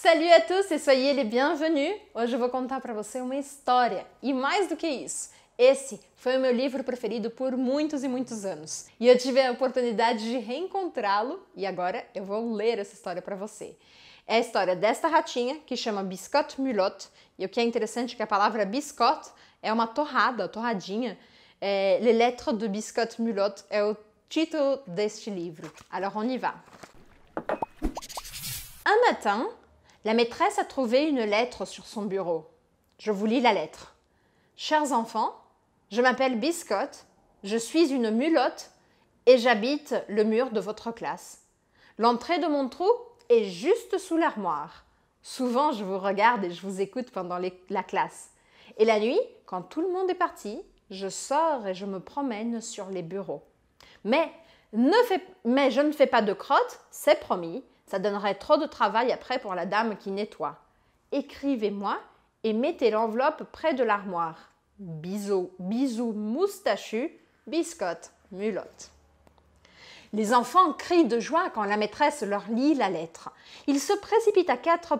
Salut à tous e soyez les bienvenus! Hoje eu vou contar para você uma história e mais do que isso, esse foi o meu livro preferido por muitos e muitos anos e eu tive a oportunidade de reencontrá-lo e agora eu vou ler essa história para você. É a história desta ratinha que chama Biscotte Mulotte e o que é interessante é que a palavra biscotte é uma torrada, torradinha. É, Les Lettres de Biscotte Mulotte é o título deste livro. Alors on y va! Un matin, La maîtresse a trouvé une lettre sur son bureau. Je vous lis la lettre. Chers enfants, je m'appelle Biscotte, je suis une mulotte et j'habite le mur de votre classe. L'entrée de mon trou est juste sous l'armoire. Souvent, je vous regarde et je vous écoute pendant la classe. Et la nuit, quand tout le monde est parti, je sors et je me promène sur les bureaux. Mais, mais je ne fais pas de crotte, c'est promis. Ça donnerait trop de travail après pour la dame qui nettoie. Écrivez-moi et mettez l'enveloppe près de l'armoire. Bisous, bisous moustachu, biscotte, mulotte. Les enfants crient de joie quand la maîtresse leur lit la lettre. Ils se précipitent à quatre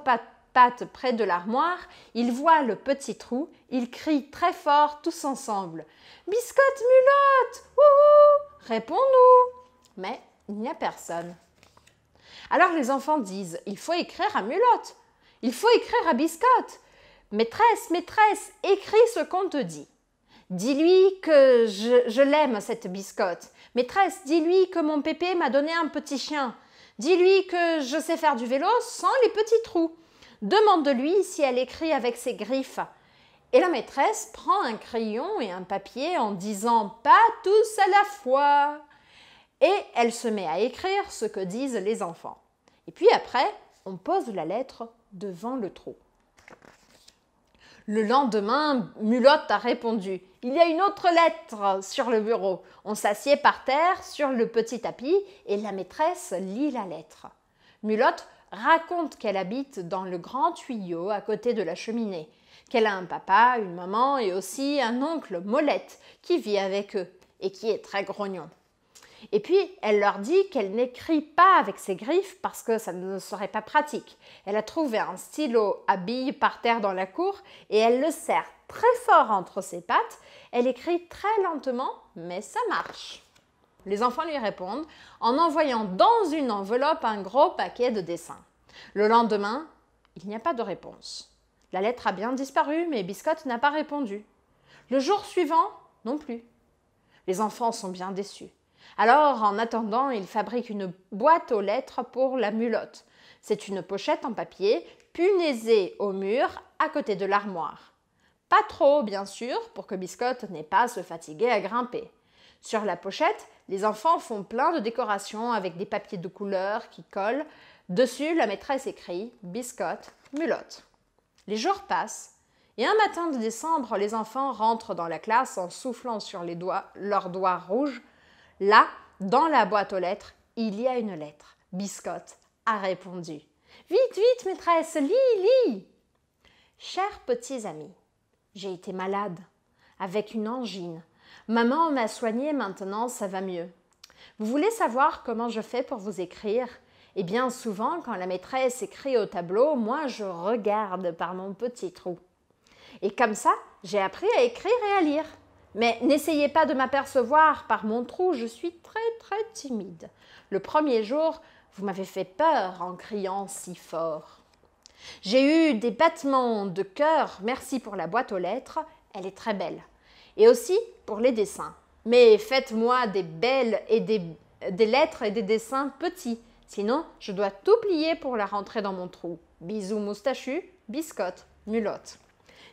pattes près de l'armoire, ils voient le petit trou, ils crient très fort tous ensemble. Biscotte mulotte Wouhou Réponds-nous Mais il n'y a personne. Alors les enfants disent, il faut écrire à Mulotte, il faut écrire à Biscotte. Maîtresse, maîtresse, écris ce qu'on te dit. Dis-lui que je, l'aime, cette biscotte. Maîtresse, dis-lui que mon pépé m'a donné un petit chien. Dis-lui que je sais faire du vélo sans les petits trous. Demande-lui si elle écrit avec ses griffes. Et la maîtresse prend un crayon et un papier en disant Pas tous à la fois et elle se met à écrire ce que disent les enfants. Et puis après, on pose la lettre devant le trou. Le lendemain, Mulotte a répondu Il y a une autre lettre sur le bureau. On s'assied par terre sur le petit tapis et la maîtresse lit la lettre. Mulotte raconte qu'elle habite dans le grand tuyau à côté de la cheminée, qu'elle a un papa, une maman et aussi un oncle, Molette, qui vit avec eux et qui est très grognon. Et puis, elle leur dit qu'elle n'écrit pas avec ses griffes parce que ça ne serait pas pratique. Elle a trouvé un stylo à billes par terre dans la cour et elle le serre très fort entre ses pattes. Elle écrit très lentement, mais ça marche. Les enfants lui répondent en envoyant dans une enveloppe un gros paquet de dessins. Le lendemain, il n'y a pas de réponse. La lettre a bien disparu, mais Biscotte n'a pas répondu. Le jour suivant, non plus. Les enfants sont bien déçus. Alors, en attendant, ils fabrique une boîte aux lettres pour la mulotte. C'est une pochette en papier punaisée au mur à côté de l'armoire. Pas trop, bien sûr, pour que Biscotte n'ait pas à se fatiguer à grimper. Sur la pochette, les enfants font plein de décorations avec des papiers de couleur qui collent. Dessus, la maîtresse écrit Biscotte, mulotte. Les jours passent, et un matin de décembre, les enfants rentrent dans la classe en soufflant sur les doigts, leurs doigts rouges Là, dans la boîte aux lettres, il y a une lettre. Biscotte a répondu. Vite, vite, maîtresse, lis, lis. Chers petits amis, j'ai été malade, avec une angine. Maman m'a soignée, maintenant ça va mieux. Vous voulez savoir comment je fais pour vous écrire Eh bien, souvent, quand la maîtresse écrit au tableau, moi je regarde par mon petit trou. Et comme ça, j'ai appris à écrire et à lire. Mais n'essayez pas de m'apercevoir par mon trou, je suis très très timide. Le premier jour, vous m'avez fait peur en criant si fort. J'ai eu des battements de cœur, merci pour la boîte aux lettres, elle est très belle. Et aussi pour les dessins. Mais faites-moi des belles et des, lettres et des dessins petits, sinon je dois tout plier pour la rentrer dans mon trou. Bisous moustachu, biscotte, mulotte.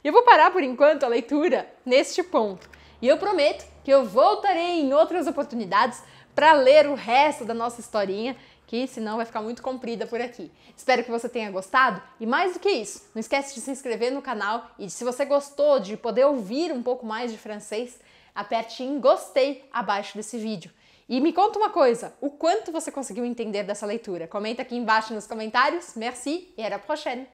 Eu vou pour por enquanto a leitura neste ponto. E eu prometo que eu voltarei em outras oportunidades para ler o resto da nossa historinha, que senão vai ficar muito comprida por aqui. Espero que você tenha gostado e mais do que isso, não esquece de se inscrever no canal e se você gostou de poder ouvir um pouco mais de francês, aperte em gostei abaixo desse vídeo. E me conta uma coisa, o quanto você conseguiu entender dessa leitura? Comenta aqui embaixo nos comentários. Merci e à la prochaine!